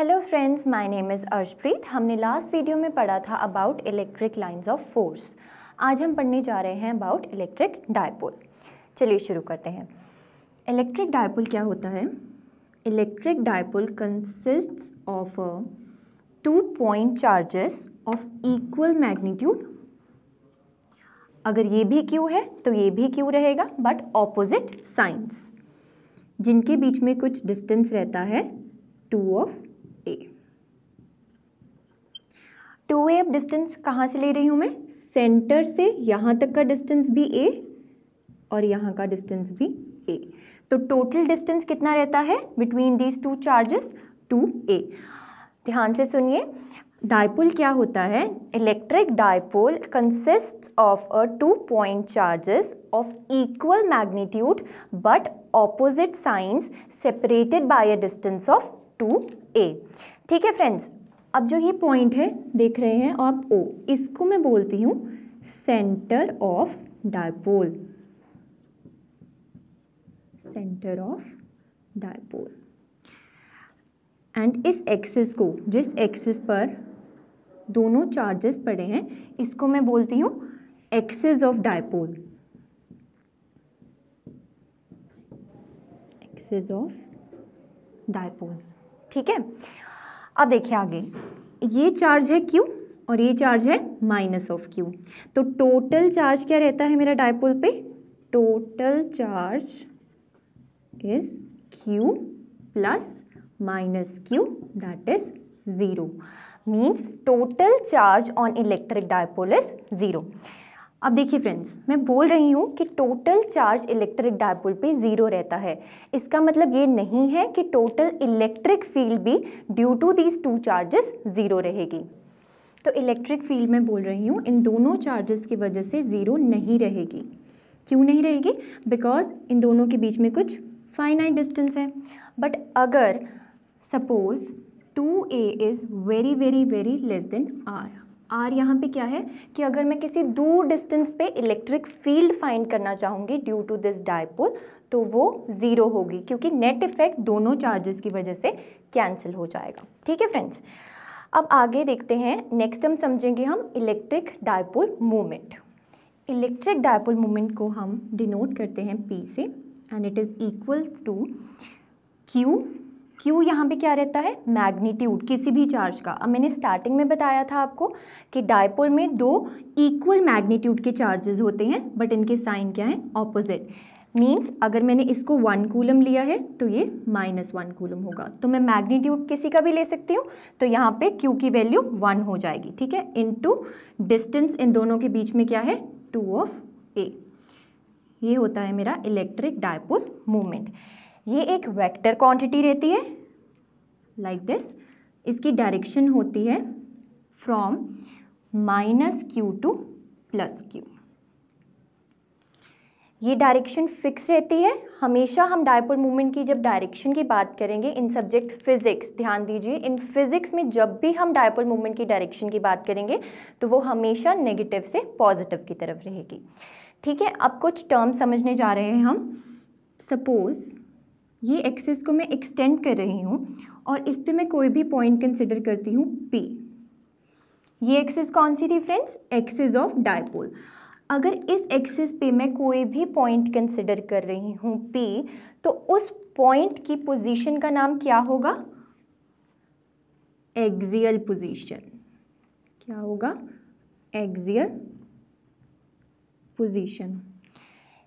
Hello friends my name is Arshpreet हमने last video में पढ़ा था about electric lines of force आज हम पढ़ने जा रहे हैं अबाउट इलेक्ट्रिक डायपोल चलिए शुरू करते हैं इलेक्ट्रिक डायपोल क्या होता है electric dipole consists of two point charges of equal magnitude अगर ये भी क्यू है तो ये भी क्यू रहेगा बट ऑपोजिट साइंस जिनके बीच में कुछ डिस्टेंस रहता है टू ऑफ टू ए अब डिस्टेंस कहाँ से ले रही हूँ मैं सेंटर से यहाँ तक का डिस्टेंस भी ए और यहाँ का डिस्टेंस भी ए तो टोटल डिस्टेंस कितना रहता है between these two charges two A ध्यान से सुनिए डायपोल क्या होता है electric dipole consist of a two point charges of equal magnitude but opposite signs separated by a distance of two A ठीक है फ्रेंड्स अब जो ये पॉइंट है देख रहे हैं आप ओ इसको मैं बोलती हूँ centre of dipole centre of dipole and इस एक्सिस को जिस एक्सिस पर दोनों चार्जेस पड़े हैं इसको मैं बोलती हूँ axis of dipole axis of dipole ठीक है अब देखिए आगे ये चार्ज है क्यू और ये चार्ज है माइनस ऑफ क्यू तो टोटल चार्ज क्या रहता है मेरा डायपोल पे total charge is Q plus minus Q that is zero means total charge on electric dipole is zero अब देखिए फ्रेंड्स मैं बोल रही हूँ कि टोटल चार्ज इलेक्ट्रिक डायपोल पे ज़ीरो रहता है इसका मतलब ये नहीं है कि टोटल इलेक्ट्रिक फील्ड भी due to these two charges zero रहेगी तो इलेक्ट्रिक फील्ड में बोल रही हूँ इन दोनों चार्जेस की वजह से ज़ीरो नहीं रहेगी क्यों नहीं रहेगी बिकॉज इन दोनों के बीच में कुछ फाइनाइट डिस्टेंस है बट अगर suppose two A is very very very less than R R यहाँ पे क्या है कि अगर मैं किसी दूर डिस्टेंस पे इलेक्ट्रिक फील्ड फाइंड करना चाहूँगी ड्यू टू दिस डायपोल तो वो ज़ीरो होगी क्योंकि नेट इफ़ेक्ट दोनों चार्जेस की वजह से कैंसिल हो जाएगा ठीक है फ्रेंड्स अब आगे देखते हैं नेक्स्ट हम समझेंगे हम electric dipole moment electric dipole moment को हम डिनोट करते हैं पी से and it is equals to Q Q यहाँ पे क्या रहता है मैग्नीट्यूड किसी भी चार्ज का अब मैंने स्टार्टिंग में बताया था आपको कि डायपोल में दो इक्वल मैग्नीट्यूड के चार्जेस होते हैं बट इनके साइन क्या हैं ऑपोजिट मीन्स अगर मैंने इसको वन कूलम लिया है तो ये माइनस वन कूलम होगा तो मैं मैग्नीट्यूड किसी का भी ले सकती हूँ तो यहाँ पे क्यू की वैल्यू वन हो जाएगी ठीक है इन टू डिस्टेंस इन दोनों के बीच में क्या है टू ऑफ ए ये होता है मेरा इलेक्ट्रिक डायपोल मूवमेंट ये एक वेक्टर क्वांटिटी रहती है लाइक like दिस इसकी डायरेक्शन होती है from minus Q to plus Q ये डायरेक्शन फिक्स रहती है हमेशा हम डायपोल मूवमेंट की जब डायरेक्शन की बात करेंगे इन सब्जेक्ट फिजिक्स ध्यान दीजिए इन फिजिक्स में जब भी हम डायपोल मूवमेंट की डायरेक्शन की बात करेंगे तो वो हमेशा नेगेटिव से पॉजिटिव की तरफ रहेगी ठीक है अब कुछ टर्म समझने जा रहे हैं हम सपोज़ ये एक्सेस को मैं एक्सटेंड कर रही हूँ और इस पर मैं कोई भी पॉइंट कंसिडर करती हूँ पी ये एक्सेस कौन सी थी फ्रेंड्स एक्सेस ऑफ डायपोल अगर इस एक्सेस पे मैं कोई भी पॉइंट कंसिडर कर रही हूँ पी तो उस पॉइंट की पोजीशन का नाम क्या होगा एक्सियल पोजीशन क्या होगा एक्सियल पोजीशन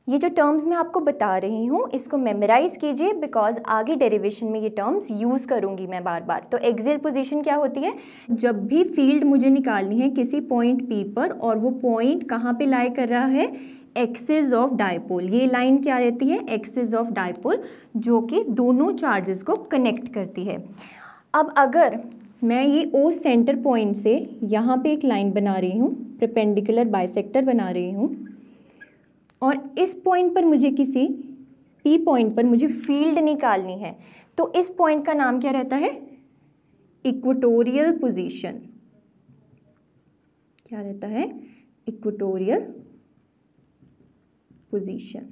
ये जो टर्म्स मैं आपको बता रही हूँ इसको मेमोराइज़ कीजिए बिकॉज आगे डेरिवेशन में ये टर्म्स यूज़ करूँगी मैं बार बार तो एक्सियल पोजीशन क्या होती है जब भी फील्ड मुझे निकालनी है किसी पॉइंट पी पर और वो पॉइंट कहाँ पे लाई कर रहा है एक्सेज ऑफ डायपोल ये लाइन क्या रहती है एक्सेज ऑफ डायपोल जो कि दोनों चार्जेस को कनेक्ट करती है अब अगर मैं ये ओ सेंटर पॉइंट से यहाँ पर एक लाइन बना रही हूँ प्रपेंडिकुलर बाइसेक्टर बना रही हूँ और इस पॉइंट पर मुझे किसी पी पॉइंट पर मुझे फील्ड निकालनी है तो इस पॉइंट का नाम क्या रहता है इक्वटोरियल पोजीशन क्या रहता है इक्वटोरियल पोजीशन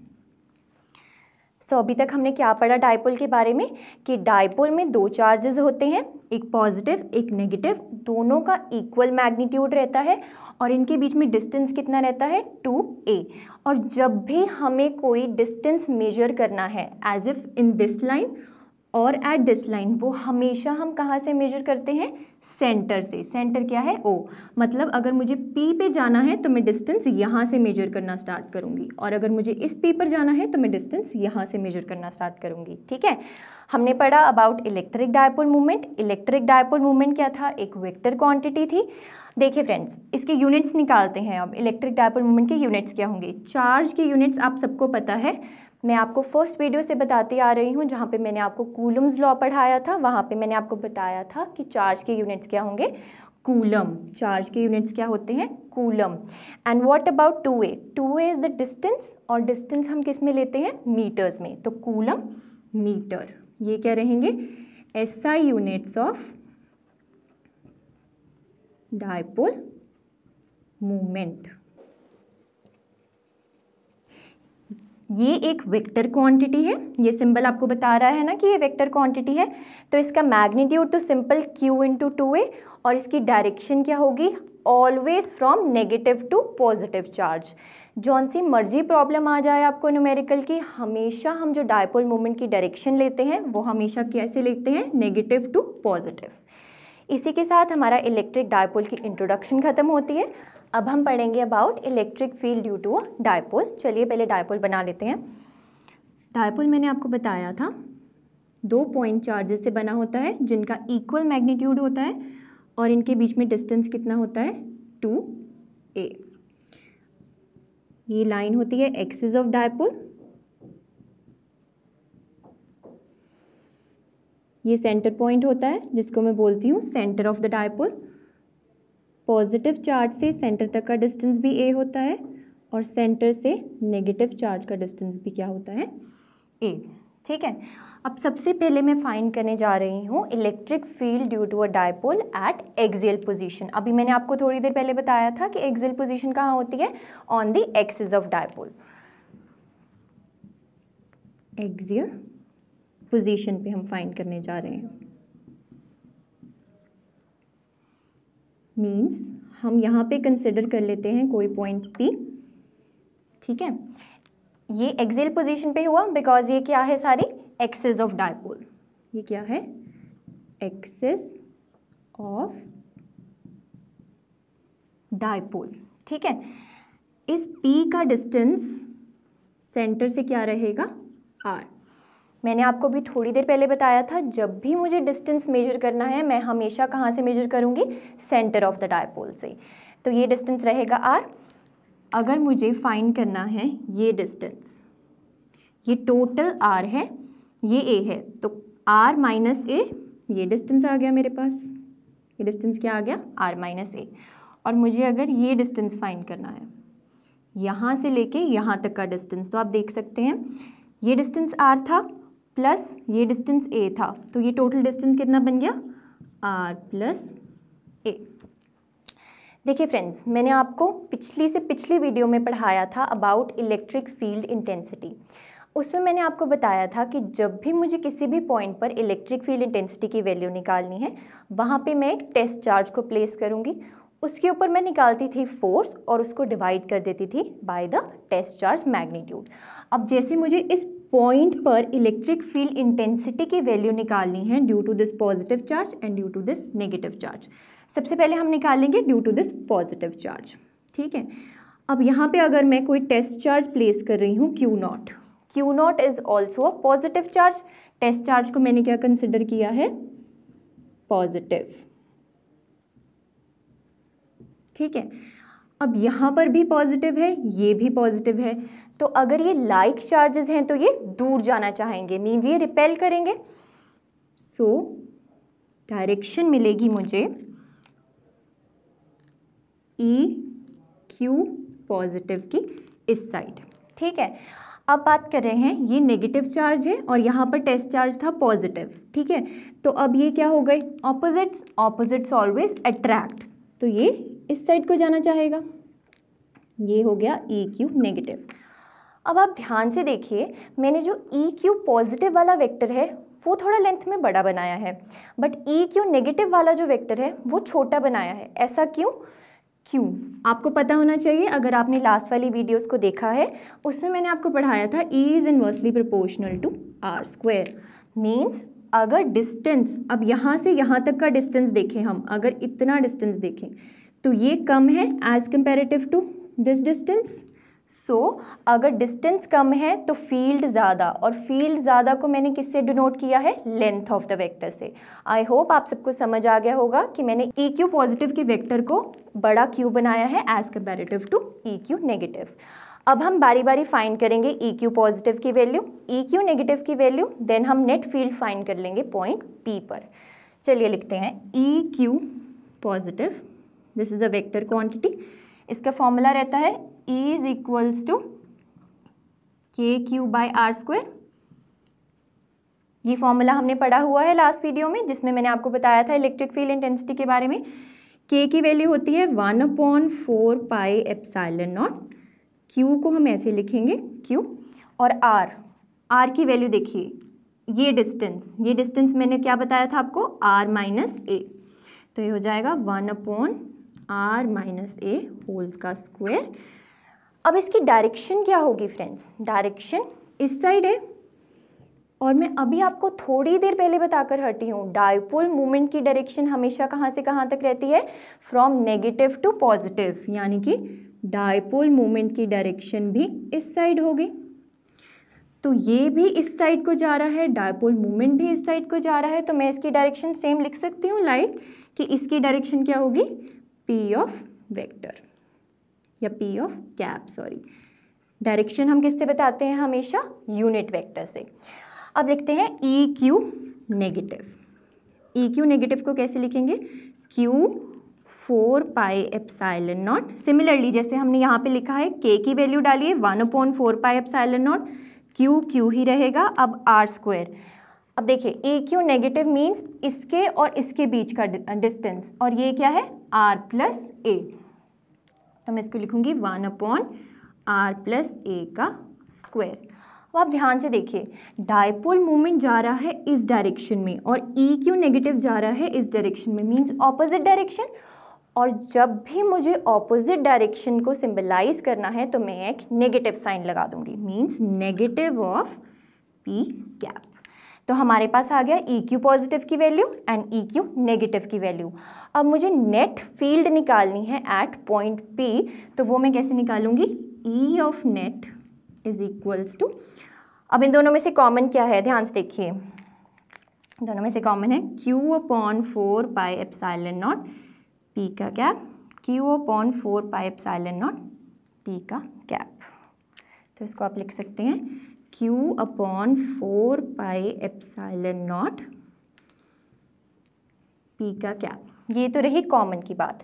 सो तो अभी तक हमने क्या पढ़ा डायपोल के बारे में कि डायपोल में दो चार्जेस होते हैं एक पॉजिटिव एक नेगेटिव दोनों का इक्वल मैग्नीट्यूड रहता है और इनके बीच में डिस्टेंस कितना रहता है टू ए और जब भी हमें कोई डिस्टेंस मेजर करना है as if in this line और एट दिस लाइन वो हमेशा हम कहाँ से मेजर करते हैं सेंटर से सेंटर क्या है ओ मतलब अगर मुझे पी पे जाना है तो मैं डिस्टेंस यहाँ से मेजर करना स्टार्ट करूँगी और अगर मुझे इस पी पर जाना है तो मैं डिस्टेंस यहाँ से मेजर करना स्टार्ट करूँगी ठीक है हमने पढ़ा about electric dipole movement electric dipole movement क्या था एक वेक्टर क्वांटिटी थी देखिए फ्रेंड्स इसके यूनिट्स निकालते हैं अब इलेक्ट्रिक डायपोल मूवमेंट के यूनिट्स क्या होंगे चार्ज के यूनिट्स आप सबको पता है मैं आपको फर्स्ट वीडियो से बताती आ रही हूँ जहाँ पे मैंने आपको कूलम्स लॉ पढ़ाया था वहाँ पे मैंने आपको बताया था कि चार्ज के यूनिट्स क्या होंगे कूलम चार्ज के यूनिट्स क्या होते हैं coulomb and what about two a two A is the distance और डिस्टेंस हम किस में लेते हैं मीटर्स में तो कूलम मीटर ये क्या रहेंगे S I units of dipole movement ये एक वेक्टर क्वांटिटी है ये सिंबल आपको बता रहा है ना कि ये वेक्टर क्वांटिटी है तो इसका मैग्नीट्यूड तो simple q into two a और इसकी डायरेक्शन क्या होगी always from negative to positive charge जौन सी मर्जी प्रॉब्लम आ जाए आपको न्यूमेरिकल की हमेशा हम जो डायपोल मोमेंट की डायरेक्शन लेते हैं वो हमेशा कैसे लेते हैं नेगेटिव टू पॉजिटिव इसी के साथ हमारा इलेक्ट्रिक डायपोल की इंट्रोडक्शन ख़त्म होती है अब हम पढ़ेंगे about electric field due to dipole चलिए पहले डायपोल बना लेते हैं डायपोल मैंने आपको बताया था दो पॉइंट चार्जेस से बना होता है जिनका इक्वल मैग्नीट्यूड होता है और इनके बीच में डिस्टेंस कितना होता है टू ए ये लाइन होती है एक्सिस ऑफ डायपोल ये सेंटर पॉइंट होता है जिसको मैं बोलती हूँ centre of the dipole positive charge से सेंटर तक का डिस्टेंस भी ए होता है और सेंटर से नेगेटिव चार्ज का डिस्टेंस भी क्या होता है ए ठीक है अब सबसे पहले मैं फाइंड करने जा रही हूँ electric field due to a dipole at axial position अभी मैंने आपको थोड़ी देर पहले बताया था कि एक्सियल पोजीशन कहाँ होती है on the axis of dipole axial position पे हम फाइंड करने जा रहे हैं मीन्स हम यहाँ पे कंसिडर कर लेते हैं कोई पॉइंट पी ठीक है ये एक्जेल पोजिशन पे हुआ बिकॉज ये क्या है सारे एक्सेस ऑफ डायपोल ये क्या है एक्सेस ऑफ डायपोल ठीक है इस P का डिस्टेंस सेंटर से क्या रहेगा R मैंने आपको भी थोड़ी देर पहले बताया था जब भी मुझे डिस्टेंस मेजर करना है मैं हमेशा कहाँ से मेजर करूँगी सेंटर ऑफ द डायपोल से तो ये डिस्टेंस रहेगा आर अगर मुझे फाइंड करना है ये डिस्टेंस ये टोटल आर है ये ए है तो आर माइनस ए ये डिस्टेंस आ गया मेरे पास ये डिस्टेंस क्या आ गया आर माइनस ए और मुझे अगर ये डिस्टेंस फाइंड करना है यहाँ से लेके यहाँ तक का डिस्टेंस तो आप देख सकते हैं ये डिस्टेंस आर था प्लस ये डिस्टेंस ए था तो ये टोटल डिस्टेंस कितना बन गया आर प्लस ए देखिए फ्रेंड्स मैंने आपको पिछली से पिछली वीडियो में पढ़ाया था अबाउट इलेक्ट्रिक फील्ड इंटेंसिटी उसमें मैंने आपको बताया था कि जब भी मुझे किसी भी पॉइंट पर इलेक्ट्रिक फील्ड इंटेंसिटी की वैल्यू निकालनी है वहाँ पे मैं एक टेस्ट चार्ज को प्लेस करूँगी उसके ऊपर मैं निकालती थी फोर्स और उसको डिवाइड कर देती थी by the test charge magnitude अब जैसे मुझे इस पॉइंट पर इलेक्ट्रिक फील्ड इंटेंसिटी की वैल्यू निकालनी है due to this positive charge and due to this negative charge सबसे पहले हम निकालेंगे due to this positive charge ठीक है अब यहाँ पे अगर मैं कोई टेस्ट चार्ज प्लेस कर रही हूँ q not q not is also a positive charge test charge को मैंने क्या कंसिडर किया है पॉजिटिव ठीक है अब यहाँ पर भी पॉजिटिव है ये भी पॉजिटिव है तो अगर ये लाइक like चार्जेस हैं तो ये दूर जाना चाहेंगे मीन्स ये रिपेल करेंगे सो so, डायरेक्शन मिलेगी मुझे ई क्यू पॉजिटिव की इस साइड ठीक है अब बात कर रहे हैं ये नेगेटिव चार्ज है और यहाँ पर टेस्ट चार्ज था पॉजिटिव ठीक है तो अब ये क्या हो गए ऑपोजिट्स ऑपोजिट्स ऑलवेज अट्रैक्ट तो ये इस साइड को जाना चाहेगा ये हो गया ई क्यू नेगेटिव अब आप ध्यान से देखिए मैंने जो ई क्यू पॉजिटिव वाला वेक्टर है वो थोड़ा लेंथ में बड़ा बनाया है बट ई क्यू नेगेटिव वाला जो वेक्टर है वो छोटा बनाया है ऐसा क्यों क्यों आपको पता होना चाहिए अगर आपने लास्ट वाली वीडियोस को देखा है उसमें मैंने आपको पढ़ाया था E is inversely proportional to r square means अगर डिस्टेंस अब यहाँ से यहाँ तक का डिस्टेंस देखें हम अगर इतना डिस्टेंस देखें तो ये कम है as comparative to this distance so so, अगर डिस्टेंस कम है तो फील्ड ज़्यादा और फील्ड ज़्यादा को मैंने किससे डिनोट किया है लेंथ ऑफ द वेक्टर से आई होप आप सबको समझ आ गया होगा कि मैंने ई क्यू पॉजिटिव के वेक्टर को बड़ा क्यू बनाया है as comparative to E q negative अब हम बारी बारी फाइंड करेंगे ई क्यू पॉजिटिव की वैल्यू ई क्यू नेगेटिव की वैल्यू देन हम नेट फील्ड फाइंड कर लेंगे पॉइंट पी पर चलिए लिखते हैं E q positive this is a vector quantity इसका फॉर्मूला रहता है is equals to k q by r square ये फॉर्मूला हमने पढ़ा हुआ है लास्ट वीडियो में जिसमें मैंने आपको बताया था इलेक्ट्रिक फील्ड इंटेंसिटी के बारे में के की वैल्यू होती है one upon four pi epsilon not q को हम ऐसे लिखेंगे क्यू और आर आर की वैल्यू देखिए ये डिस्टेंस ये डिस्टेंस मैंने क्या बताया था आपको आर माइनस ए तो ये हो जाएगा one upon r minus a whole का स्क्वायर अब इसकी डायरेक्शन क्या होगी फ्रेंड्स डायरेक्शन इस साइड है और मैं अभी आपको थोड़ी देर पहले बताकर हटी हूँ डायपोल मोमेंट की डायरेक्शन हमेशा कहाँ से कहाँ तक रहती है फ्रॉम नेगेटिव टू पॉजिटिव यानी कि डायपोल मोमेंट की डायरेक्शन भी इस साइड होगी तो ये भी इस साइड को जा रहा है डायपोल मूवमेंट भी इस साइड को जा रहा है तो मैं इसकी डायरेक्शन सेम लिख सकती हूँ लाइक कि इसकी डायरेक्शन क्या होगी पी ऑफ वेक्टर या P of cap sorry direction हम किससे बताते हैं हमेशा यूनिट वेक्टर से अब लिखते हैं E q negative E q negative को कैसे लिखेंगे q four pi epsilon not similarly जैसे हमने यहाँ पे लिखा है के की वैल्यू डालिए one upon four pi epsilon not q q ही रहेगा अब आर स्क्वायर अब देखिए ए क्यू नेगेटिव मीन्स इसके और इसके बीच का डिस्टेंस और ये क्या है आर प्लस ए तो मैं इसको लिखूंगी one upon r plus a का स्क्वायर अब आप ध्यान से देखिए डायपोल मोमेंट जा रहा है इस डायरेक्शन में और ई क्यू नेगेटिव जा रहा है इस डायरेक्शन में मीन्स ऑपोजिट डायरेक्शन और जब भी मुझे ऑपोजिट डायरेक्शन को सिंबलाइज करना है तो मैं एक नेगेटिव साइन लगा दूंगी means negative of P cap तो हमारे पास आ गया ई क्यू पॉजिटिव की value and E q negative की वैल्यू अब मुझे नेट फील्ड निकालनी है एट पॉइंट पी तो वो मैं कैसे निकालूंगी E of net is equals to अब इन दोनों में से कॉमन क्या है ध्यान से देखिए दोनों में से कॉमन है q upon four pi epsilon not P का cap q upon four pi epsilon not P का कैप तो इसको आप लिख सकते हैं q upon four pi epsilon not P का क्या ये तो रही कॉमन की बात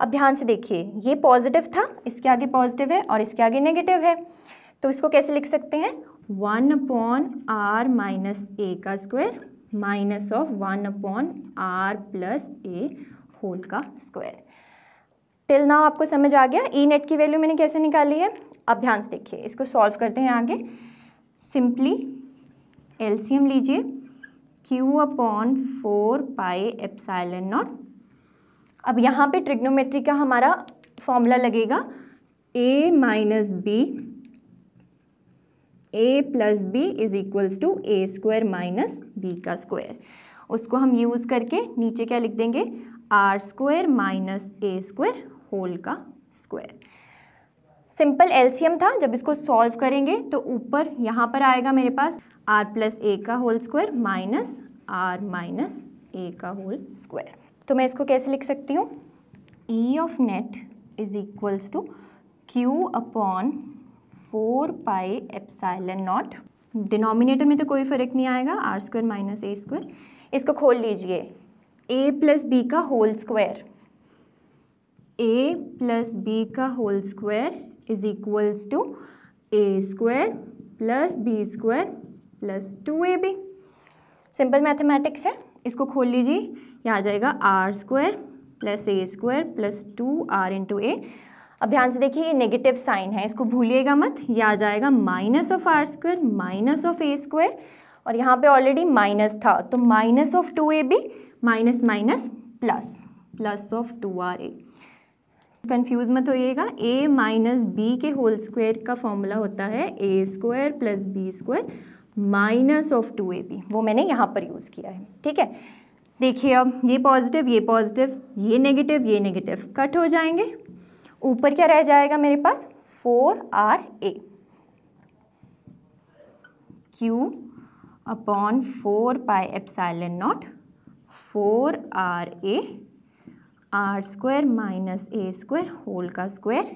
अब ध्यान से देखिए ये पॉजिटिव था इसके आगे पॉजिटिव है और इसके आगे नेगेटिव है तो इसको कैसे लिख सकते हैं one upon r minus a का square minus of one upon r plus a whole का स्क्वायर टिल नाउ आपको समझ आ गया ई e नेट की वैल्यू मैंने कैसे निकाली है अब ध्यान से देखिए इसको सॉल्व करते हैं आगे सिंपली एल्सीयम लीजिए q upon four pi epsilon not अब यहाँ पे ट्रिग्नोमेट्री का हमारा फॉर्मूला लगेगा a minus b a plus b is equals to a square minus b का स्क्वायर उसको हम यूज़ करके नीचे क्या लिख देंगे r square minus a square whole का स्क्वायर सिंपल एलसीएम था जब इसको सॉल्व करेंगे तो ऊपर यहाँ पर आएगा मेरे पास आर प्लस ए का whole square minus r minus a का होल स्क्वायर तो मैं इसको कैसे लिख सकती हूँ E of net is equals to q upon four pi epsilon not denominator में तो कोई फ़र्क नहीं आएगा r square minus a square इसको खोल लीजिए ए प्लस बी का whole square a plus b का whole square is equals to a square plus b square plus two a b simple mathematics है इसको खोल लीजिए यह आ जाएगा r square plus a square plus to r into a अब ध्यान से देखिए ये नेगेटिव साइन है इसको भूलिएगा मत ये आ जाएगा minus of r square minus of a square और यहाँ पे ऑलरेडी माइनस था तो minus of two a b minus minus plus plus of two r a confuse मत होइएगा a माइनस बी के होल स्क्वायर का फॉर्मूला होता है a square plus b square minus of two a b वो मैंने यहाँ पर यूज़ किया है ठीक है देखिए अब ये पॉजिटिव ये पॉजिटिव ये नेगेटिव ये नेगेटिव कट हो जाएंगे ऊपर क्या रह जाएगा मेरे पास four r a q upon four pi epsilon not four r a r square minus a square whole का स्क्वायर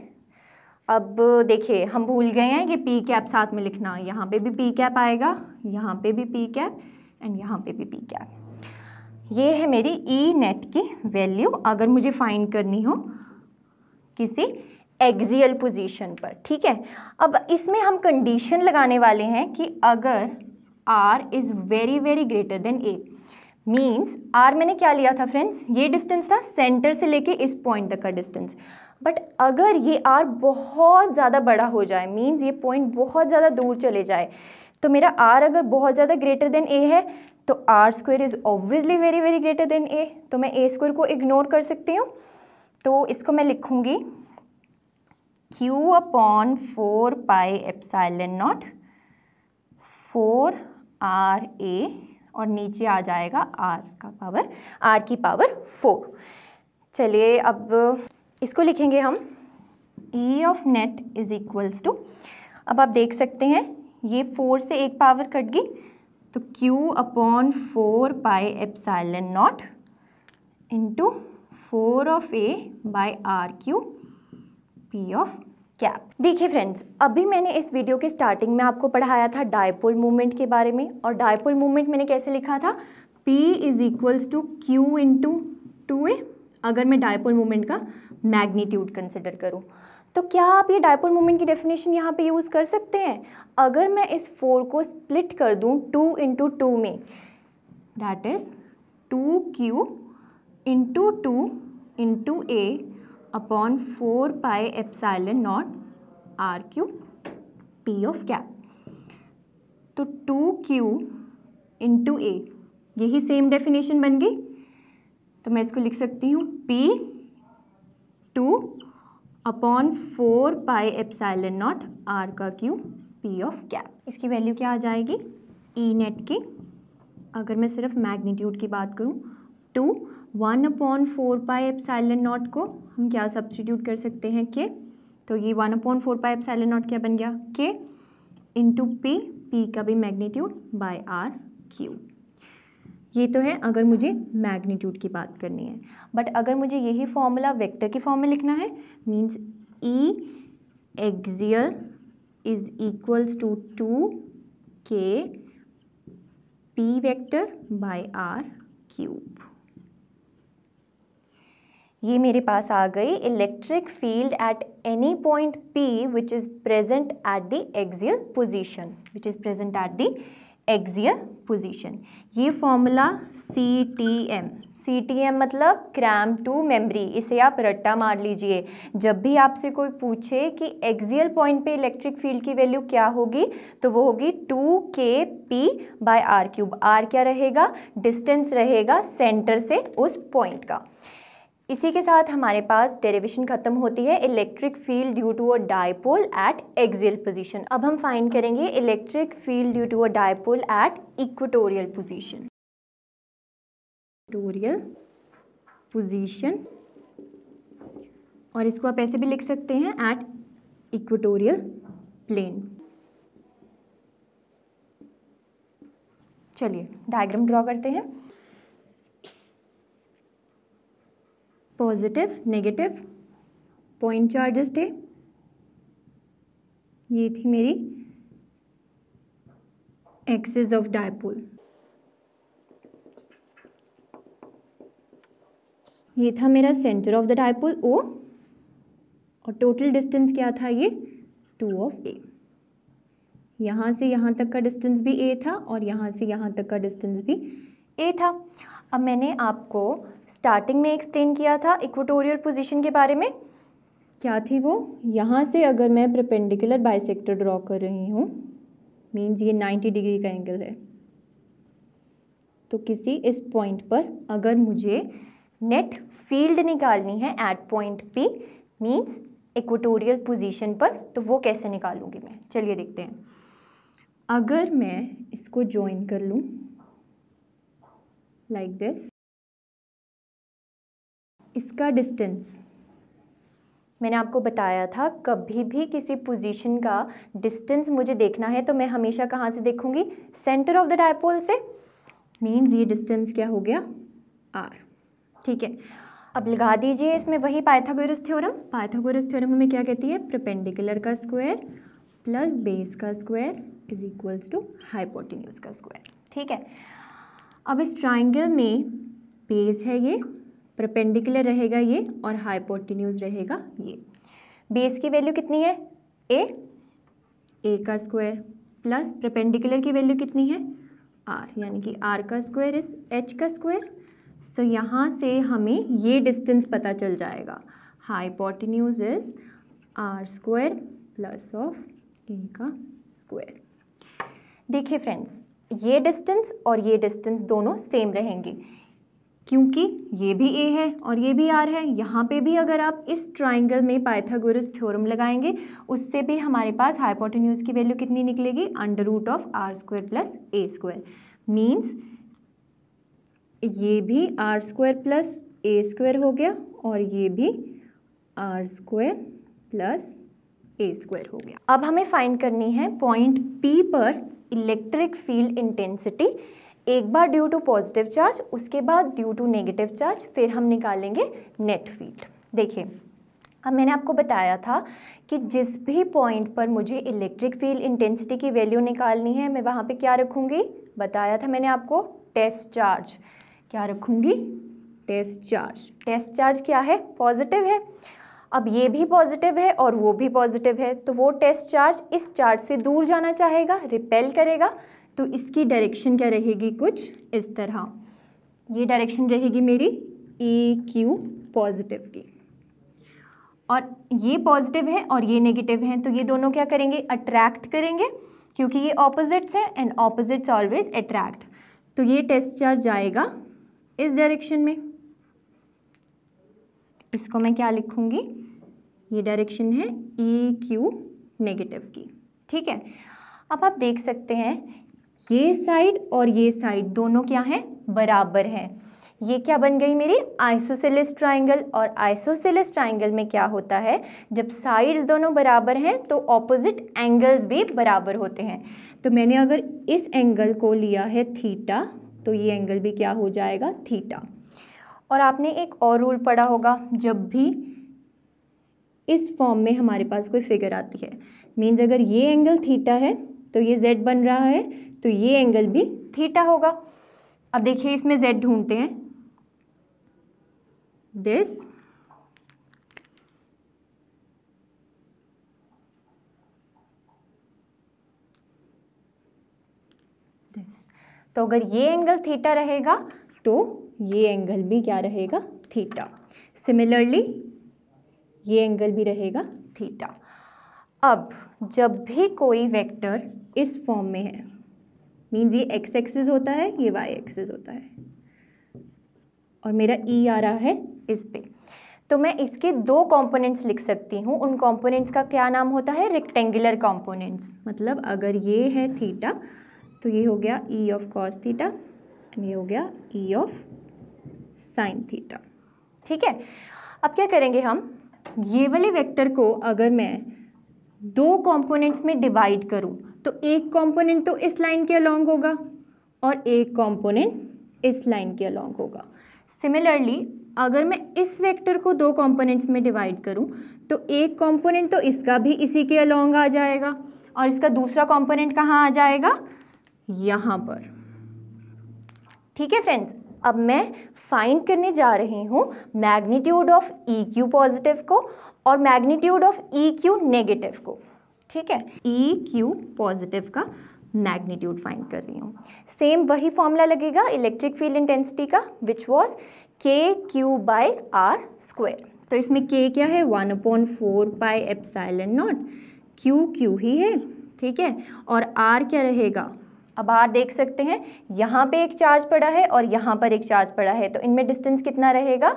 अब देखिए हम भूल गए हैं कि पी कैप साथ में लिखना यहाँ पे भी पी कैप आएगा यहाँ पे भी पी कैप एंड यहाँ पे भी पी कैप ये है मेरी ई e नेट की वैल्यू अगर मुझे फाइंड करनी हो किसी एक्जियल पोजीशन पर ठीक है अब इसमें हम कंडीशन लगाने वाले हैं कि अगर r is very very greater than a means r मैंने क्या लिया था फ्रेंड्स ये डिस्टेंस था सेंटर से लेके इस पॉइंट तक का डिस्टेंस बट अगर ये आर बहुत ज़्यादा बड़ा हो जाए मीन्स ये पॉइंट बहुत ज़्यादा दूर चले जाए तो मेरा आर अगर बहुत ज़्यादा ग्रेटर देन ए है तो r square is obviously very very greater than a तो मैं ए स्क्वेयर को इग्नोर कर सकती हूँ तो इसको मैं लिखूँगी q upon four pi epsilon not four r a और नीचे आ जाएगा आर का पावर आर की पावर फोर चलिए अब इसको लिखेंगे हम E of net is equals to अब आप देख सकते हैं ये फोर से एक पावर कट गई तो Q upon four pi epsilon not into four of a by r q P of cap देखिए फ्रेंड्स अभी मैंने इस वीडियो के स्टार्टिंग में आपको पढ़ाया था डायपोल मूवमेंट के बारे में और डायपोल मूवमेंट मैंने कैसे लिखा था P is equals to q into two a अगर मैं डायपोल मूवमेंट का मैग्नीट्यूड कंसिडर करूँ तो क्या आप ये डायपोल मोमेंट की डेफिनेशन यहाँ पे यूज़ कर सकते हैं अगर मैं इस फोर को स्प्लिट कर दूँ टू इंटू टू में that is two q into two into a upon four pi epsilon not r q P of cap तो टू क्यू इंटू ए यही सेम डेफिनेशन बन गई तो मैं इसको लिख सकती हूँ P two upon four pi epsilon not r का क्यू पी ऑफ कैप इसकी वैल्यू क्या आ जाएगी ई e नेट की अगर मैं सिर्फ मैग्नीट्यूड की बात करूँ two one upon four pi epsilon not को हम क्या सब्सटीट्यूट कर सकते हैं के तो ये one upon four pi epsilon not क्या बन गया के इंटू पी पी का भी मैग्नीट्यूड बाय आर क्यू ये तो है अगर मुझे मैग्नीट्यूड की बात करनी है बट अगर मुझे यही फॉर्मूला वेक्टर के फॉर्म में लिखना है means E axial is equals to two k P vector by r cube ये मेरे पास आ गई electric field at any point P which is present at the axial position which is present at the axial position ये formula C T M C T M मतलब cram to memory इसे आप रट्टा मार लीजिए जब भी आपसे कोई पूछे कि एक्सियल पॉइंट पे इलेक्ट्रिक फील्ड की वैल्यू क्या होगी तो वो होगी two k P by r cube r क्या रहेगा डिस्टेंस रहेगा सेंटर से उस पॉइंट का इसी के साथ हमारे पास डेरिवेशन खत्म होती है electric field due to a dipole at axial position अब हम फाइंड करेंगे electric field due to a dipole at equatorial position equatorial position और इसको आप ऐसे भी लिख सकते हैं एट इक्वेटोरियल प्लेन चलिए डायग्राम ड्रॉ करते हैं पॉजिटिव नेगेटिव पॉइंट चार्जेस थे ये थी मेरी एक्सेस ऑफ डायपोल ये था मेरा centre of the dipole O और टोटल डिस्टेंस क्या था ये टू ऑफ ए यहाँ से यहाँ तक का डिस्टेंस भी ए था और यहाँ से यहाँ तक का डिस्टेंस भी ए था अब मैंने आपको स्टार्टिंग में एक्सप्लेन किया था इक्वटोरियल पोजिशन के बारे में क्या थी वो यहाँ से अगर मैं प्रपेंडिकुलर बाइसेक्टर ड्रॉ कर रही हूँ मीन्स ये नाइन्टी डिग्री का एंगल है तो किसी इस पॉइंट पर अगर मुझे नेट फील्ड निकालनी है at point P means equatorial position पर तो वो कैसे निकालूंगी मैं चलिए देखते हैं अगर मैं इसको ज्वाइन कर लूँ लाइक दिस इसका डिस्टेंस मैंने आपको बताया था कभी भी किसी पोजीशन का डिस्टेंस मुझे देखना है तो मैं हमेशा कहाँ से देखूँगी सेंटर ऑफ द डायपोल से मीन्स ये डिस्टेंस क्या हो गया आर ठीक है अब लगा दीजिए इसमें वही पाइथागोरस थ्योरम पाइथागोरस थ्योरम हमें क्या कहती है प्रपेंडिकुलर का स्क्वायर प्लस बेस का square is equals to hypotenuse का स्क्वायर ठीक है अब इस ट्राइंगल में बेस है ये परपेंडिकुलर रहेगा ये और हाइपोटिन्यूज रहेगा ये बेस की वैल्यू कितनी है ए ए का स्क्वायर प्लस प्रपेंडिकुलर की वैल्यू कितनी है आर यानी कि आर का स्क्वायर इज एच का स्क्वायर सो यहाँ से हमें ये डिस्टेंस पता चल जाएगा hypotenuse is r square plus of a का स्क्वायर देखिए फ्रेंड्स ये डिस्टेंस और ये डिस्टेंस दोनों सेम रहेंगे क्योंकि ये भी ए है और ये भी आर है यहाँ पे भी अगर आप इस ट्राइंगल में पाइथागोरस थ्योरम लगाएंगे उससे भी हमारे पास हाइपोटेन्यूज की वैल्यू कितनी निकलेगी under root of r square plus a square means ये भी r square plus a square हो गया और ये भी r square plus a square हो गया अब हमें फाइंड करनी है पॉइंट पी पर इलेक्ट्रिक फील्ड इंटेंसिटी एक बार ड्यू टू पॉजिटिव चार्ज उसके बाद ड्यू टू नेगेटिव चार्ज फिर हम निकालेंगे नेट फील्ड देखिए अब मैंने आपको बताया था कि जिस भी पॉइंट पर मुझे इलेक्ट्रिक फील्ड इंटेंसिटी की वैल्यू निकालनी है मैं वहाँ पे क्या रखूँगी बताया था मैंने आपको टेस्ट चार्ज क्या रखूँगी टेस्ट चार्ज टेस्ट चार्ज क्या है पॉजिटिव है अब ये भी पॉजिटिव है और वो भी पॉजिटिव है तो वो टेस्ट चार्ज इस चार्ज से दूर जाना चाहेगा रिपेल करेगा तो इसकी डायरेक्शन क्या रहेगी कुछ इस तरह ये डायरेक्शन रहेगी मेरी ई क्यू पॉजिटिव की और ये पॉजिटिव है और ये नेगेटिव है तो ये दोनों क्या करेंगे अट्रैक्ट करेंगे क्योंकि ये ऑपोजिट्स हैं एंड ऑपोजिट्स ऑलवेज अट्रैक्ट तो ये टेस्ट चार्ज जाएगा इस डायरेक्शन में इसको मैं क्या लिखूँगी ये डायरेक्शन है ई क्यू नेगेटिव की ठीक है अब आप देख सकते हैं ये साइड और ये साइड दोनों क्या हैं बराबर हैं ये क्या बन गई मेरी आइसोसेलिस ट्राइंगल और आइसोसेलिस ट्राइंगल में क्या होता है जब साइड्स दोनों बराबर हैं तो ऑपोजिट एंगल्स भी बराबर होते हैं तो मैंने अगर इस एंगल को लिया है थीटा तो ये एंगल भी क्या हो जाएगा थीटा और आपने एक और रूल पढ़ा होगा जब भी इस फॉर्म में हमारे पास कोई फिगर आती है मीन्स अगर ये एंगल थीटा है तो ये जेड बन रहा है तो ये एंगल भी थीटा होगा अब देखिए इसमें जेड ढूंढते हैं दिस दिस तो अगर ये एंगल थीटा रहेगा तो ये एंगल भी क्या रहेगा थीटा सिमिलरली ये एंगल भी रहेगा थीटा अब जब भी कोई वेक्टर इस फॉर्म में है मीन्स ये एक्स एक्सेस होता है ये वाई एक्सेस होता है और मेरा ई e आ रहा है इस पर तो मैं इसके दो कंपोनेंट्स लिख सकती हूँ उन कंपोनेंट्स का क्या नाम होता है रेक्टेंगुलर कंपोनेंट्स मतलब अगर ये है थीटा तो ये हो गया E of cos theta and ये हो गया ई ऑफ साइन थीटा ठीक है अब क्या करेंगे हम ये वाले वेक्टर को अगर मैं दो कंपोनेंट्स में डिवाइड करूँ तो एक कंपोनेंट तो इस लाइन के अलॉन्ग होगा और एक कंपोनेंट इस लाइन के अलॉन्ग होगा सिमिलरली अगर मैं इस वेक्टर को दो कंपोनेंट्स में डिवाइड करूं तो एक कंपोनेंट तो इसका भी इसी के अलॉन्ग आ जाएगा और इसका दूसरा कंपोनेंट कहाँ आ जाएगा यहाँ पर ठीक है फ्रेंड्स अब मैं फाइंड करने जा रही हूँ magnitude of E q positive को और magnitude of E q negative को ठीक है ई क्यू पॉजिटिव का मैग्नीट्यूड फाइंड कर रही हूँ सेम वही फॉर्मूला लगेगा इलेक्ट्रिक फील्ड इंटेंसिटी का which was k q by r square तो इसमें के क्या है one upon four by and naught q q ही है ठीक है और आर क्या रहेगा अब आर देख सकते हैं यहाँ पे एक चार्ज पड़ा है और यहाँ पर एक चार्ज पड़ा है तो इनमें डिस्टेंस कितना रहेगा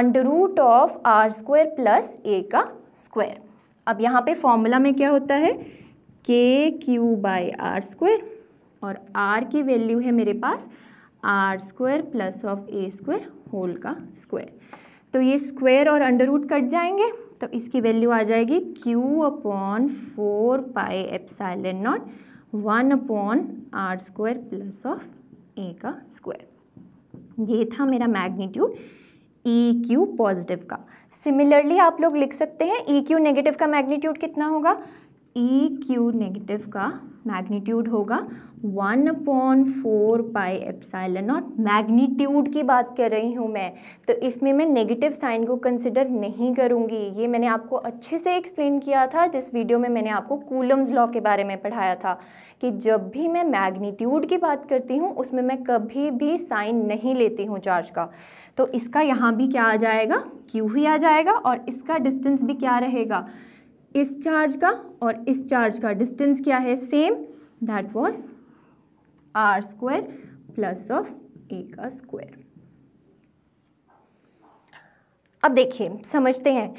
under root of r square plus a का स्क्वायर अब यहाँ पे फॉर्मूला में क्या होता है k q by r square और आर की वैल्यू है मेरे पास r square plus of a square whole का स्क्वायर तो ये स्क्वायर और अंडर रूट कट जाएंगे तो इसकी वैल्यू आ जाएगी q upon four pi and naught one upon r square plus of a का स्क्वायर ये था मेरा मैग्नीट्यूड ई क्यू पॉजिटिव का सिमिलरली आप लोग लिख सकते हैं ई क्यू नेगेटिव का मैग्नीट्यूड कितना होगा ई क्यू नेगेटिव का मैग्नीट्यूड होगा one upon four pi epsilon naught magnitude की बात कर रही हूँ मैं तो इसमें मैं नेगेटिव साइन को कंसिडर नहीं करूँगी ये मैंने आपको अच्छे से एक्सप्लेन किया था जिस वीडियो में मैंने आपको कूलम्स लॉ के बारे में पढ़ाया था कि जब भी मैं मैग्नीट्यूड की बात करती हूँ उसमें मैं कभी भी साइन नहीं लेती हूँ चार्ज का तो इसका यहाँ भी क्या आ जाएगा क्यू ही आ जाएगा और इसका डिस्टेंस भी क्या रहेगा इस चार्ज का और इस चार्ज का डिस्टेंस क्या है same that was r square plus of a का स्क्वायर अब देखिए समझते हैं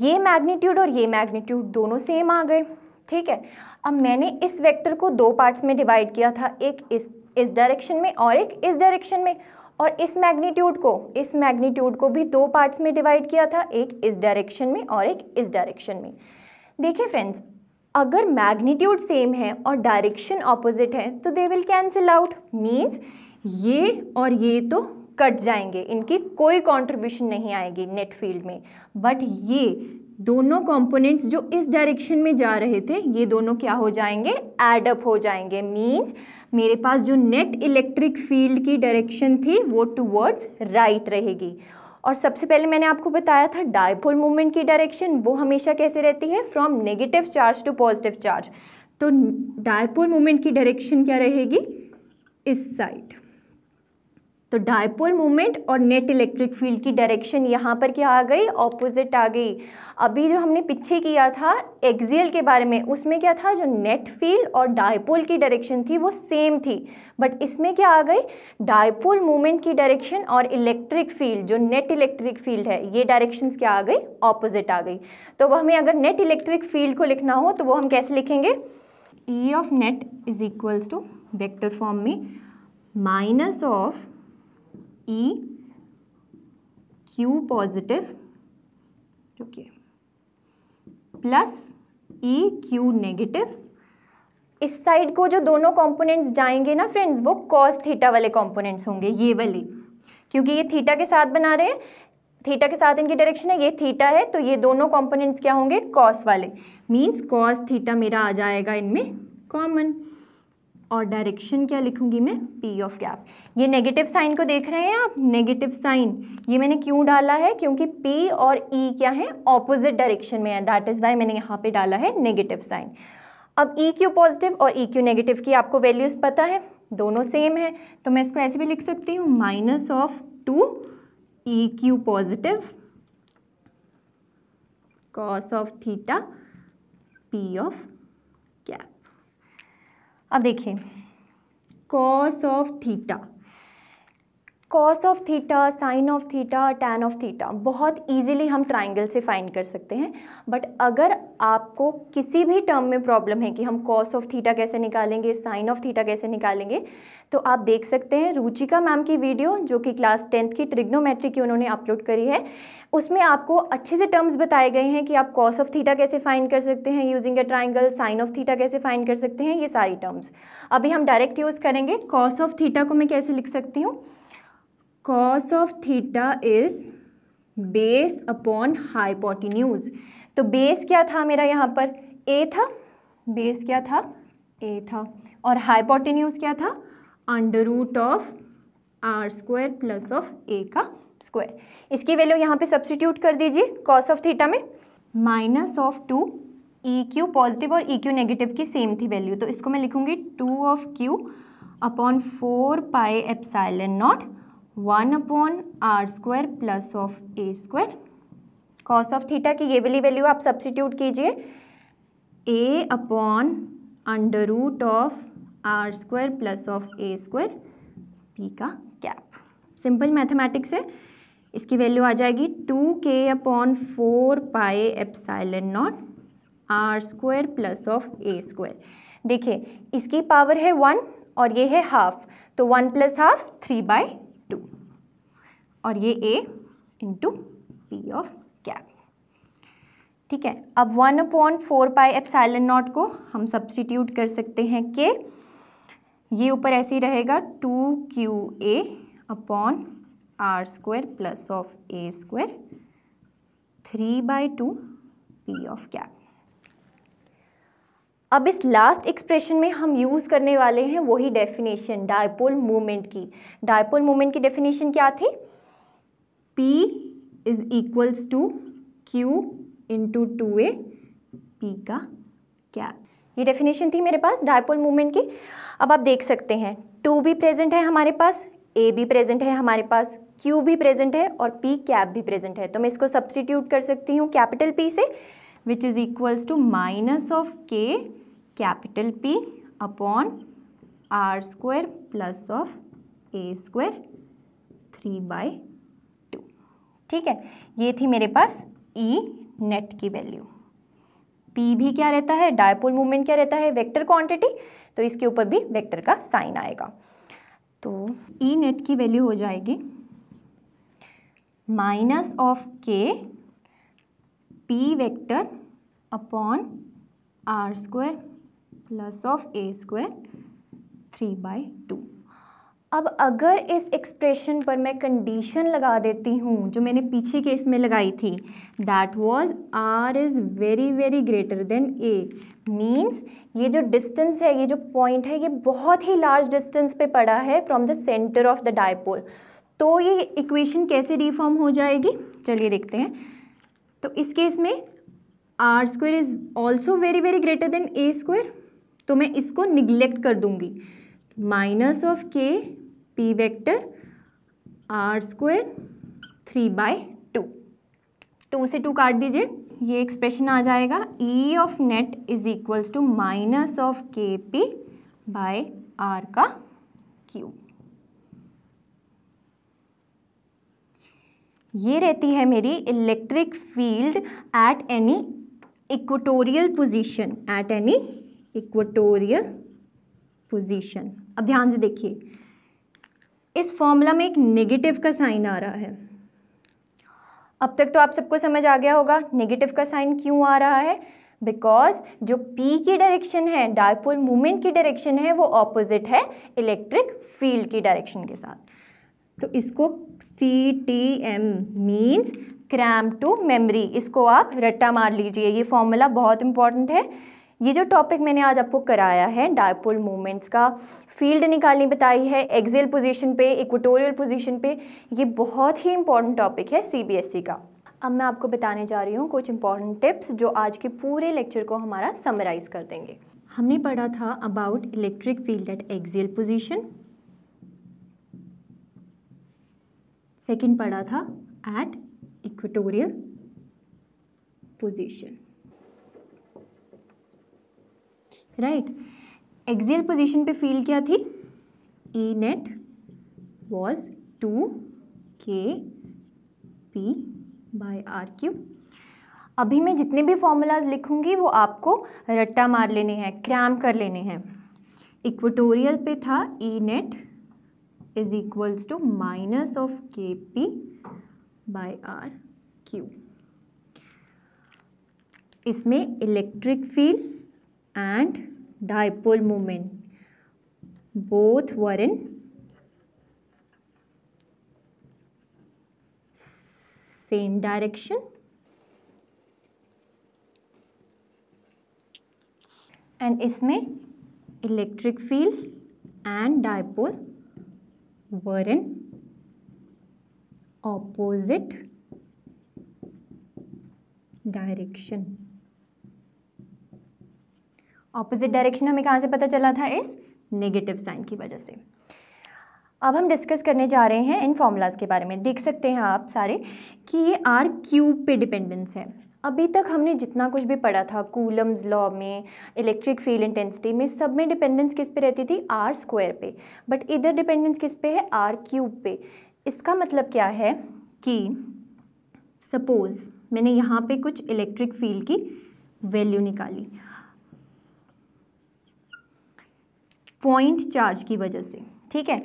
ये मैग्नीट्यूड और ये मैग्नीट्यूड दोनों सेम आ गए ठीक है अब मैंने इस वेक्टर को दो पार्ट्स में डिवाइड किया था एक इस इस डायरेक्शन में और एक इस डायरेक्शन में और इस मैग्नीट्यूड को इस मैग्नीट्यूड को भी दो पार्ट्स में डिवाइड किया था एक इस डायरेक्शन में और एक इस डायरेक्शन में देखिए फ्रेंड्स अगर मैग्नीट्यूड सेम है और डायरेक्शन ऑपोजिट है तो they will cancel out means ये और ये तो कट जाएंगे इनकी कोई कंट्रीब्यूशन नहीं आएगी नेट फील्ड में बट ये दोनों कंपोनेंट्स जो इस डायरेक्शन में जा रहे थे ये दोनों क्या हो जाएंगे एडअप हो जाएंगे मींस मेरे पास जो नेट इलेक्ट्रिक फील्ड की डायरेक्शन थी वो टूवर्ड्स राइट रहेगी और सबसे पहले मैंने आपको बताया था डायपोल मूवमेंट की डायरेक्शन वो हमेशा कैसे रहती है from negative charge to positive charge तो डायपोल मूवमेंट की डायरेक्शन क्या रहेगी इस साइड तो डायपोल मूवमेंट और नेट इलेक्ट्रिक फील्ड की डायरेक्शन यहाँ पर क्या आ गई ऑपोजिट आ गई अभी जो हमने पीछे किया था एक्सियल के बारे में उसमें क्या था जो नेट फील्ड और डायपोल की डायरेक्शन थी वो सेम थी बट इसमें क्या आ गई डायपोल मूवमेंट की डायरेक्शन और इलेक्ट्रिक फील्ड जो नेट इलेक्ट्रिक फील्ड है ये डायरेक्शन क्या आ गई ऑपोजिट आ गई तो वह हमें अगर नेट इलेक्ट्रिक फील्ड को लिखना हो तो वो हम कैसे लिखेंगे E of net is equals to vector form में minus of E q positive okay plus E q negative इस साइड को जो दोनों कंपोनेंट्स जाएंगे ना फ्रेंड्स वो कॉस थीटा वाले कंपोनेंट्स होंगे ये वाले क्योंकि ये थीटा के साथ बना रहे हैं थीटा के साथ इनकी डायरेक्शन है ये थीटा है तो ये दोनों कंपोनेंट्स क्या होंगे कॉस वाले मींस कॉस थीटा मेरा आ जाएगा इनमें कॉमन और डायरेक्शन क्या लिखूंगी मैं पी ऑफ गैप ये नेगेटिव साइन को देख रहे हैं आप नेगेटिव साइन ये मैंने क्यों डाला है क्योंकि पी और ई e क्या है ऑपोजिट डायरेक्शन में है दैट इज़ वाई मैंने यहाँ पे डाला है नेगेटिव साइन अब ई क्यू पॉजिटिव और ई क्यू नेगेटिव की आपको वैल्यूज़ पता है दोनों सेम है तो मैं इसको ऐसे भी लिख सकती हूँ minus of two E q positive cos of theta p of अब देखिए cos of theta cos of theta sine of theta tan of theta बहुत ईजिली हम ट्राइंगल से फाइंड कर सकते हैं बट अगर आपको किसी भी टर्म में प्रॉब्लम है कि हम कॉस ऑफ थीटा कैसे निकालेंगे साइन ऑफ थीटा कैसे निकालेंगे तो आप देख सकते हैं रुचिका मैम की वीडियो जो कि क्लास टेंथ की ट्रिग्नोमेट्री की उन्होंने अपलोड करी है उसमें आपको अच्छे से टर्म्स बताए गए हैं कि आप कॉस ऑफ थीटा कैसे फाइन कर सकते हैं using a triangle sine of theta कैसे फाइन कर सकते हैं ये सारी टर्म्स अभी हम डायरेक्ट यूज़ करेंगे कॉस ऑफ थीटा को मैं कैसे लिख सकती हूँ cos of theta is base upon hypotenuse तो बेस क्या था मेरा यहाँ पर ए था बेस क्या था ए था और हाइपोटिन्यूज क्या था under root of r square plus of a का स्क्वायर इसकी वैल्यू यहाँ पे सब्सटीट्यूट कर दीजिए कॉस ऑफ थीटा में minus of two E q positive और ई क्यू नेगेटिव की सेम थी वैल्यू तो इसको मैं लिखूँगी two of q upon four pi epsilon naught one upon r square plus of a square cos of theta की ये वाली वैल्यू आप सब्सटीट्यूट कीजिए ए upon under root of r square plus of a square p का cap simple mathematics है इसकी value आ जाएगी two k upon four pi epsilon not r square plus of a square देखिए इसकी पावर है वन और ये है हाफ तो one plus half three by two और ये a into p of cap ठीक है अब one upon four pi epsilon not को हम सब्सटीट्यूट कर सकते हैं के ये ऊपर ऐसे ही रहेगा two q a upon r square plus of a square three by two p of cap अब इस लास्ट एक्सप्रेशन में हम यूज़ करने वाले हैं वही डेफिनेशन डायपोल मोमेंट की डायपोल मोमेंट की डेफिनेशन क्या थी P is equals to Q into two a p का कैप ये डेफिनेशन थी मेरे पास डायपोल मोमेंट की अब आप देख सकते हैं टू भी प्रेजेंट है हमारे पास ए भी प्रेजेंट है हमारे पास क्यू भी प्रेजेंट है और पी कैप भी प्रेजेंट है तो मैं इसको सब्सटीट्यूट कर सकती हूँ कैपिटल पी से which is equals to minus of k capital P upon r square plus of a square 3 by 2 ठीक है ये थी मेरे पास E नेट की वैल्यू P भी क्या रहता है डायपोल मूवमेंट क्या रहता है वेक्टर क्वांटिटी तो इसके ऊपर भी वेक्टर का साइन आएगा तो E नेट की वैल्यू हो जाएगी minus of k P vector upon r square plus of a square three by two अब अगर इस एक्सप्रेशन पर मैं कंडीशन लगा देती हूँ जो मैंने पीछे केस में लगाई थी that was r is very very greater than a means ये जो डिस्टेंस है ये जो पॉइंट है ये बहुत ही लार्ज डिस्टेंस पे पड़ा है from the centre of the dipole तो ये इक्वेशन कैसे रिफॉर्म हो जाएगी चलिए देखते हैं तो इस केस में r square is also very very greater than a square तो मैं इसको निग्लेक्ट कर दूंगी minus of k P vector r square three by two two से टू काट दीजिए ये एक्सप्रेशन आ जाएगा E of net is equals to minus of k P by r का क्यूब ये रहती है मेरी electric field at any equatorial position at any equatorial position अब ध्यान से देखिए इस फॉर्मूला में एक नेगेटिव का साइन आ रहा है अब तक तो आप सबको समझ आ गया होगा नेगेटिव का साइन क्यों आ रहा है बिकॉज जो P की डायरेक्शन है डायपोल मूवमेंट की डायरेक्शन है वो ऑपोजिट है इलेक्ट्रिक फील्ड की डायरेक्शन के साथ तो इसको C T M means cram to memory इसको आप रट्टा मार लीजिए ये फॉर्मूला बहुत इंपॉर्टेंट है ये जो टॉपिक मैंने आज आपको कराया है डायपोल मोमेंट्स का फील्ड निकालनी बताई है एक्जेल पोजीशन पे इक्वेटोरियल पोजीशन पे ये बहुत ही इंपॉर्टेंट टॉपिक है सीबीएसई e का अब मैं आपको बताने जा रही हूँ कुछ इंपॉर्टेंट टिप्स जो आज के पूरे लेक्चर को हमारा समराइज़ कर देंगे हमने पढ़ा था about electric field at axial position second पढ़ा था at equatorial position right axial position पे फील क्या थी E net was two k P by r cube अभी मैं जितने भी फॉर्मूलाज लिखूंगी वो आपको रट्टा मार लेने हैं क्रैम कर लेने हैं इक्वेटोरियल पे था E e net is equals to minus of Kp by R Q. electric field and dipole moment both were in same direction and इसमें electric field and dipole were in opposite direction opposite direction हमें कहाँ से पता चला था इस negative sign की वजह से अब हम डिस्कस करने जा रहे हैं इन फॉर्मूलाज के बारे में देख सकते हैं आप सारे कि ये आर क्यूब पे डिपेंडेंस है अभी तक हमने जितना कुछ भी पढ़ा था कूलम्स लॉ में इलेक्ट्रिक फील्ड इंटेंसिटी में सब में डिपेंडेंस किस पे रहती थी आर स्क्वायर पे बट इधर डिपेंडेंस किस पे है आर क्यूब पे इसका मतलब क्या है कि सपोज़ मैंने यहाँ पे कुछ इलेक्ट्रिक फील्ड की वैल्यू निकाली पॉइंट चार्ज की वजह से ठीक है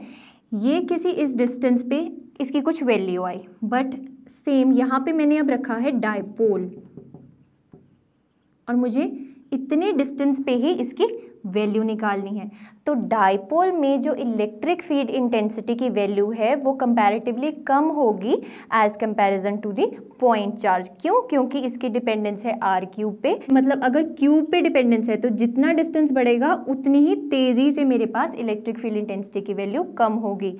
ये किसी इस डिस्टेंस पे इसकी कुछ वैल्यू आई बट सेम यहाँ पे मैंने अब रखा है डायपोल और मुझे इतने डिस्टेंस पे ही इसकी वैल्यू निकालनी है तो डायपोल में जो इलेक्ट्रिक फील्ड इंटेंसिटी की वैल्यू है वो कंपैरेटिवली कम होगी as comparison to the point charge क्यों क्योंकि इसकी डिपेंडेंस है आर क्यूब पे मतलब अगर क्यूब पे डिपेंडेंस है तो जितना डिस्टेंस बढ़ेगा उतनी ही तेज़ी से मेरे पास इलेक्ट्रिक फील्ड इंटेंसिटी की वैल्यू कम होगी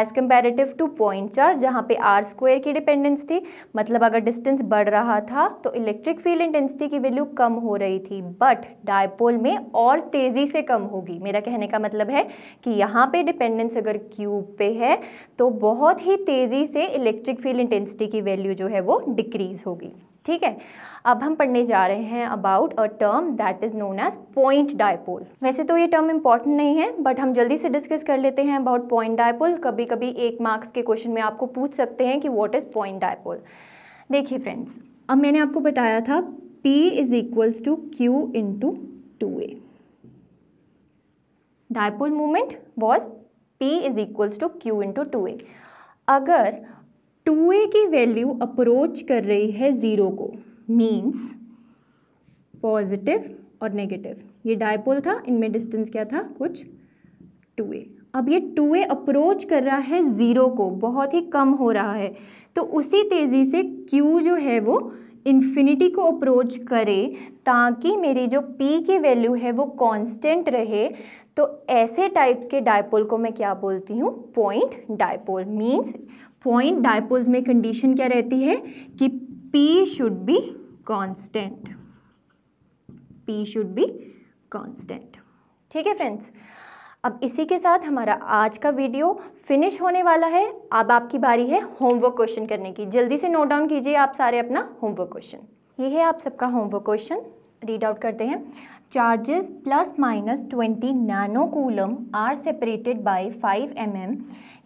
as comparative to point charge जहाँ पे आर स्क्वायर की डिपेंडेंस थी मतलब अगर डिस्टेंस बढ़ रहा था तो इलेक्ट्रिक फील्ड इंटेंसिटी की वैल्यू कम हो रही थी बट डायपोल में और तेज़ी से कम होगी मेरा कहना कहने का मतलब है कि यहाँ पे डिपेंडेंस अगर क्यूब पे है तो बहुत ही तेज़ी से इलेक्ट्रिक फील्ड इंटेंसिटी की वैल्यू जो है वो डिक्रीज़ होगी ठीक है अब हम पढ़ने जा रहे हैं about a term that is known as point dipole वैसे तो ये टर्म इंपॉर्टेंट नहीं है बट हम जल्दी से डिस्कस कर लेते हैं अबाउट पॉइंट डायपोल कभी कभी एक मार्क्स के क्वेश्चन में आपको पूछ सकते हैं कि वॉट इज़ पॉइंट डायपोल देखिए फ्रेंड्स अब मैंने आपको बताया था P is equals to q into two a dipole moment was P is equals to q into two a अगर टू ए की वैल्यू अप्रोच कर रही है ज़ीरो को मीन्स पॉजिटिव और नेगेटिव ये डायपोल था इनमें डिस्टेंस क्या था कुछ टू ए अब ये टू ए अप्रोच कर रहा है ज़ीरो को बहुत ही कम हो रहा है तो उसी तेज़ी से क्यू जो है वो इन्फिनिटी को अप्रोच करे ताकि मेरी जो पी की वैल्यू है वो कांस्टेंट रहे तो ऐसे टाइप्स के डायपोल को मैं क्या बोलती हूँ point dipole means point dipoles में कंडीशन क्या रहती है कि P should be constant P should be constant ठीक है फ्रेंड्स अब इसी के साथ हमारा आज का वीडियो फिनिश होने वाला है अब आपकी बारी है होमवर्क क्वेश्चन करने की जल्दी से नोट डाउन कीजिए आप सारे अपना होमवर्क क्वेश्चन ये है आप सबका होमवर्क क्वेश्चन रीड आउट करते हैं charges plus minus 20 nanocoulomb are separated by 5 mm,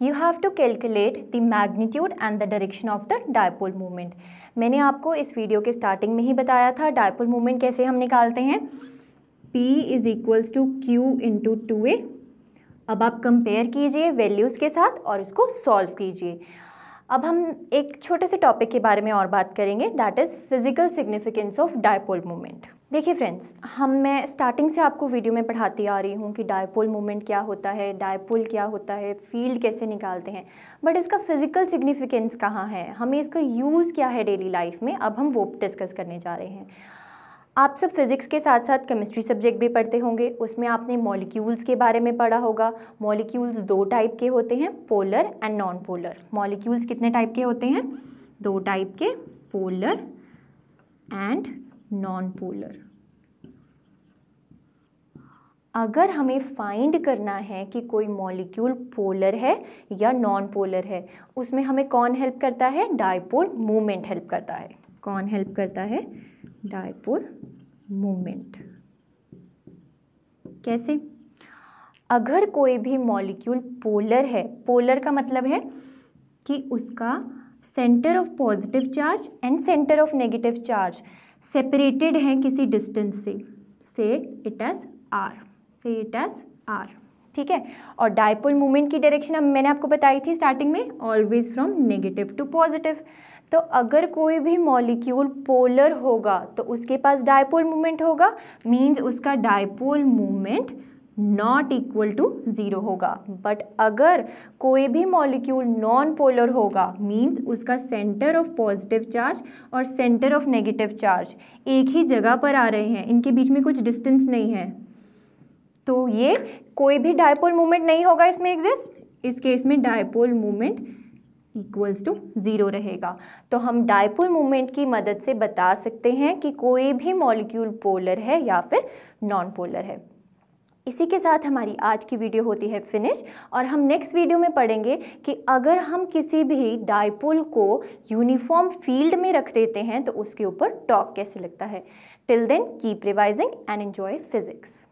you have to calculate the magnitude and the direction of the dipole movement मैंने आपको इस वीडियो के स्टार्टिंग में ही बताया था डायपोल मूवमेंट कैसे हम निकालते हैं P is equals to q into two a अब आप कंपेयर कीजिए वैल्यूज़ के साथ और उसको सॉल्व कीजिए अब हम एक छोटे से टॉपिक के बारे में और बात करेंगे that is physical significance of dipole movement देखिए फ्रेंड्स हम मैं स्टार्टिंग से आपको वीडियो में पढ़ाती आ रही हूँ कि डायपोल मोमेंट क्या होता है डायपोल क्या होता है फील्ड कैसे निकालते हैं बट इसका फिजिकल सिग्निफिकेंस कहाँ है हमें इसका यूज़ क्या है डेली लाइफ में अब हम वो डिस्कस करने जा रहे हैं आप सब फिज़िक्स के साथ साथ केमिस्ट्री सब्जेक्ट भी पढ़ते होंगे उसमें आपने मॉलिक्यूल्स के बारे में पढ़ा होगा मॉलिक्यूल्स दो टाइप के होते हैं polar and non polar molecules कितने टाइप के होते हैं दो टाइप के पोलर एंड नॉन पोलर अगर हमें फाइंड करना है कि कोई मॉलिक्यूल पोलर है या नॉन पोलर है उसमें हमें कौन हेल्प करता है डायपोल मूवमेंट हेल्प करता है कौन हेल्प करता है डायपोल मूवमेंट कैसे अगर कोई भी मॉलिक्यूल पोलर है पोलर का मतलब है कि उसका centre of positive charge and centre of negative charge separated हैं किसी डिस्टेंस से से इट एज आर से इट एज आर ठीक है और डायपोल मूवमेंट की डायरेक्शन अब मैंने आपको बताई थी स्टार्टिंग में always from negative to positive तो अगर कोई भी मॉलिक्यूल पोलर होगा तो उसके पास डायपोल मूवमेंट होगा मींस उसका dipole movement not equal to zero होगा बट अगर कोई भी मॉलिक्यूल नॉन पोलर होगा मीन्स उसका सेंटर ऑफ पॉजिटिव चार्ज और सेंटर ऑफ नेगेटिव चार्ज एक ही जगह पर आ रहे हैं इनके बीच में कुछ डिस्टेंस नहीं है तो ये कोई भी डायपोल मूवमेंट नहीं होगा इसमें एग्जिस्ट इस केस में dipole movement equals to zero रहेगा तो हम डायपोल मूवमेंट की मदद से बता सकते हैं कि कोई भी मॉलिक्यूल पोलर है या फिर नॉन पोलर है इसी के साथ हमारी आज की वीडियो होती है फिनिश और हम नेक्स्ट वीडियो में पढ़ेंगे कि अगर हम किसी भी डायपोल को यूनिफॉर्म फील्ड में रख देते हैं तो उसके ऊपर टॉक कैसे लगता है till then keep revising and enjoy physics